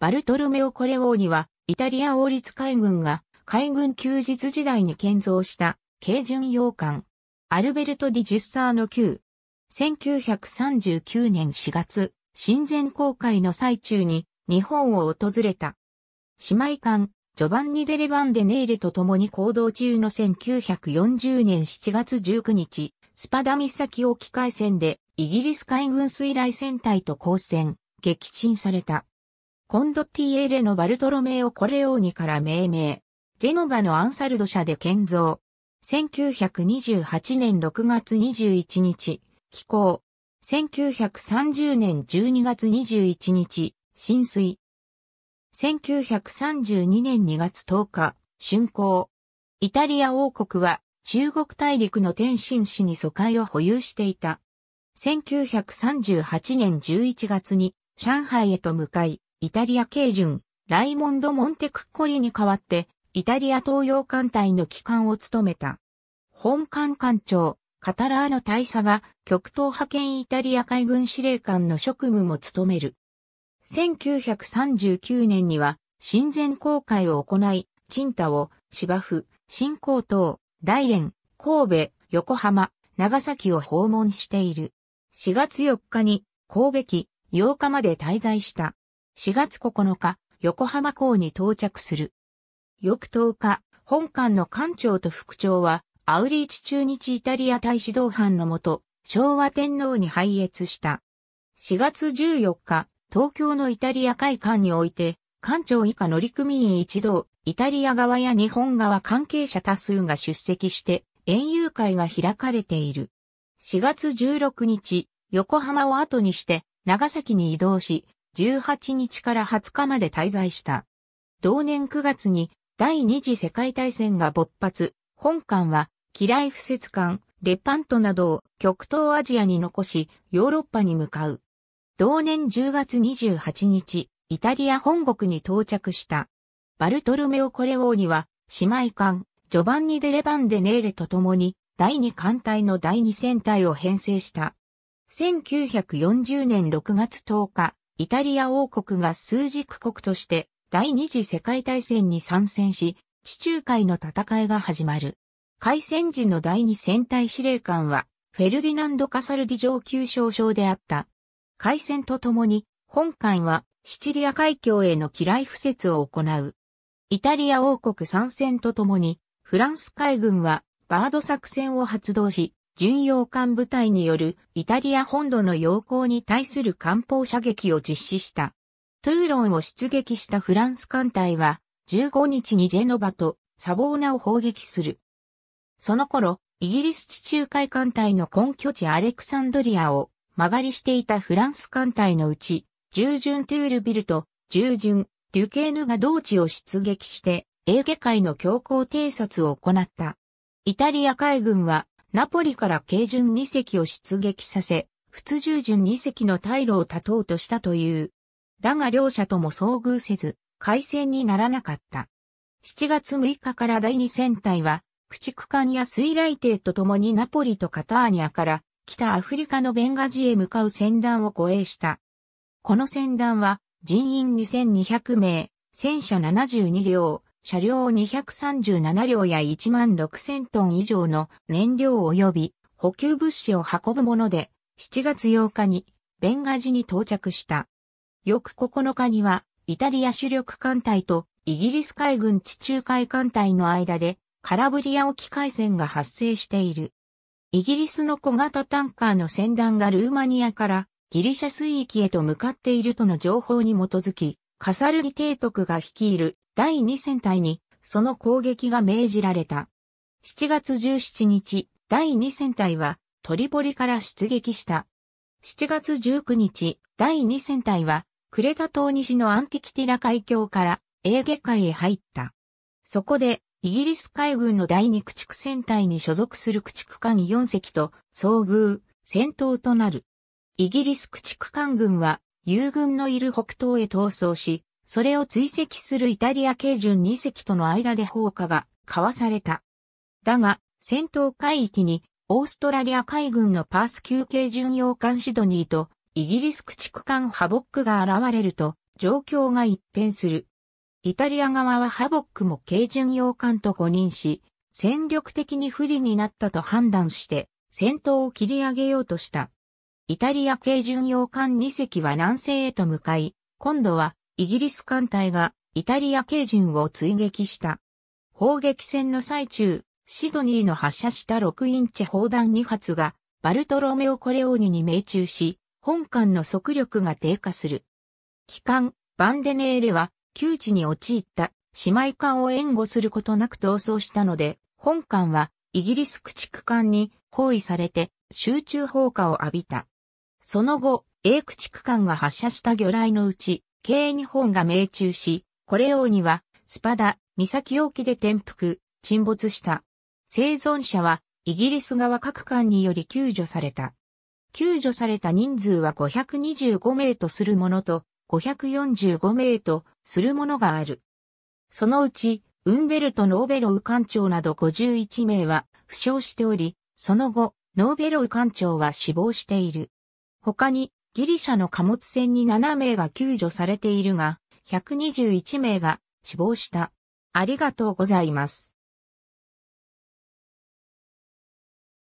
バルトルメオ・コレオーニは、イタリア王立海軍が海軍休日時代に建造した軽巡洋艦、アルベルト・ディ・ジュッサーの旧。1939年4月、親善航海の最中に日本を訪れた。姉妹艦、ジョバンニ・デレバンデ・ネイレと共に行動中の1940年7月19日、スパダミキ沖海戦でイギリス海軍水雷戦隊と交戦、撃沈された。コンドティエーレのバルトロメオ・コレオーニから命名。ジェノバのアンサルド社で建造。1928年6月21日、寄港。1930年12月21日、浸水。1932年2月10日、竣工。イタリア王国は中国大陸の天津市に疎開を保有していた。1938年11月に上海へと向かい、イタリア系準、ライモンド・モンテクッコリに代わって、イタリア東洋艦隊の機関を務めた。本艦艦長、カタラーノ大佐が極東派遣イタリア海軍司令官の職務も務める。1939年には、親善公会を行い、陳太を芝生、新高等、大連、神戸、横浜、長崎を訪問している。4月4日に神戸期8日まで滞在した。4月9日、横浜港に到着する。翌10日、本館の館長と副長は、アウリーチ中日イタリア大使同伴のもと、昭和天皇に拝謁した。4月14日、東京のイタリア会館において、館長以下乗組員一同、イタリア側や日本側関係者多数が出席して、園遊会が開かれている。4月16日、横浜を後にして、長崎に移動し、18日から20日まで滞在した。同年9月に第二次世界大戦が勃発、本艦はライ、不設艦、レパントなどを極東アジアに残し、ヨーロッパに向かう。同年10月28日、イタリア本国に到着した。バルトルメオ・コレオーニは、姉妹艦、ジョバンニ・デ・レバンデ・ネーレと共に、第二艦隊の第二戦隊を編成した。1940年6月10日、イタリア王国が枢軸国として第二次世界大戦に参戦し、地中海の戦いが始まる。海戦時の第二戦隊司令官は、フェルディナンド・カサルディ上級少将であった。海戦とともに、本艦はシチリア海峡への機雷敷設を行う。イタリア王国参戦とともに、フランス海軍はバード作戦を発動し、巡洋艦部隊によるイタリア本土の要行に対する艦砲射撃を実施した。トゥーロンを出撃したフランス艦隊は15日にジェノバとサボーナを砲撃する。その頃、イギリス地中海艦隊の根拠地アレクサンドリアを曲がりしていたフランス艦隊のうち、従順トゥールビルと従順デュケーヌが同地を出撃して、エーゲ海の強行偵察を行った。イタリア海軍はナポリから軽巡2隻を出撃させ、普通従順2隻の退路を断とうとしたという。だが両者とも遭遇せず、海戦にならなかった。7月6日から第2戦隊は、駆逐艦や水雷艇と共にナポリとカターニアから北アフリカのベンガジへ向かう船団を護衛した。この船団は人員2200名、戦車72両、車両237両や1万6000トン以上の燃料及び補給物資を運ぶもので、7月8日にベンガジに到着した。翌9日には、イタリア主力艦隊とイギリス海軍地中海艦隊の間でカラブリア沖海戦が発生している。イギリスの小型タンカーの船団がルーマニアからギリシャ水域へと向かっているとの情報に基づき、カサルギ提督が率いる第2戦隊にその攻撃が命じられた。7月17日、第2戦隊はトリポリから出撃した。7月19日、第2戦隊はクレタ島西のアンティキティラ海峡からエーゲ海へ入った。そこで、イギリス海軍の第2駆逐戦隊に所属する駆逐艦4隻と遭遇、戦闘となる。イギリス駆逐艦軍は友軍のいる北東へ逃走し、それを追跡するイタリア系巡2隻との間で放火が交わされた。だが、戦闘海域に、オーストラリア海軍のパース級系巡洋艦シドニーと、イギリス駆逐艦ハボックが現れると、状況が一変する。イタリア側はハボックも軽巡洋艦と誤認し、戦力的に不利になったと判断して、戦闘を切り上げようとした。イタリア系巡洋艦2隻は南西へと向かい、今度はイギリス艦隊がイタリア系巡を追撃した。砲撃戦の最中、シドニーの発射した6インチ砲弾2発がバルトロメオ・コレオーニに命中し、本艦の速力が低下する。機関、バンデネーレは窮地に陥った姉妹艦を援護することなく逃走したので、本艦はイギリス駆逐艦に包囲されて集中砲火を浴びた。その後、英駆逐艦が発射した魚雷のうち、営日本が命中し、これ用には、スパダ、岬沖で転覆、沈没した。生存者は、イギリス側各艦により救助された。救助された人数は525名とするものと、545名とするものがある。そのうち、ウンベルト・ノーベロウ艦長など51名は負傷しており、その後、ノーベロウ艦長は死亡している。他にギリシャの貨物船に7名が救助されているが、121名が死亡した。ありがとうございます。